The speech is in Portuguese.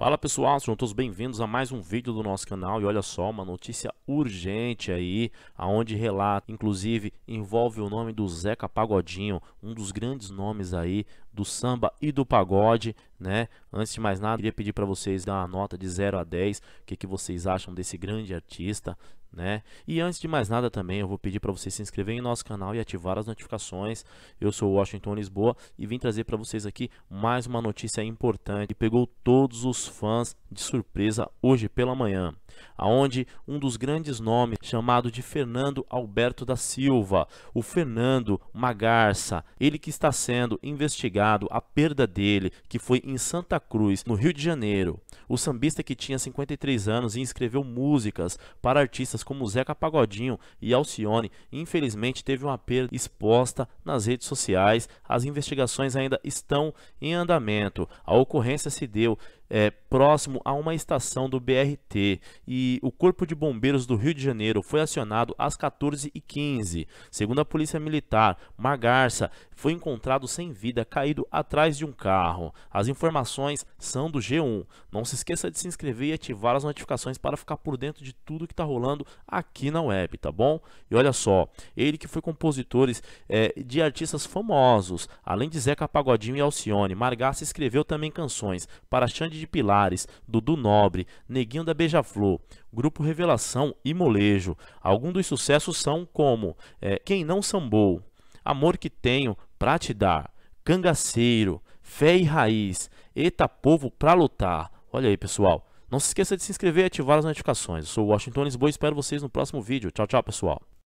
Fala pessoal, sejam todos bem-vindos a mais um vídeo do nosso canal e olha só, uma notícia urgente aí, aonde relata, inclusive envolve o nome do Zeca Pagodinho, um dos grandes nomes aí do samba e do pagode, né? Antes de mais nada, queria pedir para vocês dar uma nota de 0 a 10, o que, que vocês acham desse grande artista, né? E antes de mais nada também, eu vou pedir para vocês se inscreverem no nosso canal e ativar as notificações. Eu sou Washington Lisboa e vim trazer para vocês aqui mais uma notícia importante que pegou todos os fãs de surpresa hoje pela manhã aonde um dos grandes nomes chamado de Fernando Alberto da Silva, o Fernando Magarça, ele que está sendo investigado a perda dele, que foi em Santa Cruz, no Rio de Janeiro. O sambista que tinha 53 anos e escreveu músicas para artistas como Zeca Pagodinho e Alcione, infelizmente teve uma perda exposta nas redes sociais. As investigações ainda estão em andamento. A ocorrência se deu é, próximo a uma estação do BRT e o Corpo de Bombeiros do Rio de Janeiro foi acionado às 14h15. Segundo a Polícia Militar, Margarça foi encontrado sem vida caído atrás de um carro. As informações são do G1. Não se esqueça de se inscrever e ativar as notificações para ficar por dentro de tudo que está rolando aqui na web, tá bom? E olha só, ele que foi compositores é, de artistas famosos, além de Zeca Pagodinho e Alcione, Margarça escreveu também canções para Xande de Pilares, Dudu Nobre, Neguinho da Beija-Flor, Grupo Revelação e Molejo. Alguns dos sucessos são como é, Quem Não Sambou, Amor Que Tenho Pra Te Dar, Cangaceiro, Fé e Raiz, Eita Povo Pra Lutar. Olha aí, pessoal. Não se esqueça de se inscrever e ativar as notificações. Eu sou o Washington Lisboa e espero vocês no próximo vídeo. Tchau, tchau, pessoal.